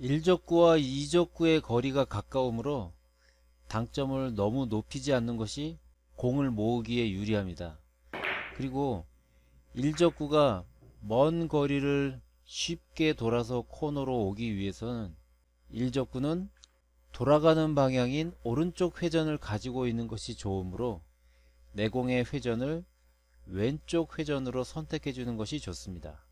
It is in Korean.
1적구와 2적구의 거리가 가까우므로 당점을 너무 높이지 않는 것이 공을 모으기에 유리합니다. 그리고 1적구가 먼 거리를 쉽게 돌아서 코너로 오기 위해서는 1적구는 돌아가는 방향인 오른쪽 회전을 가지고 있는 것이 좋으므로 내공의 회전을 왼쪽 회전으로 선택해 주는 것이 좋습니다.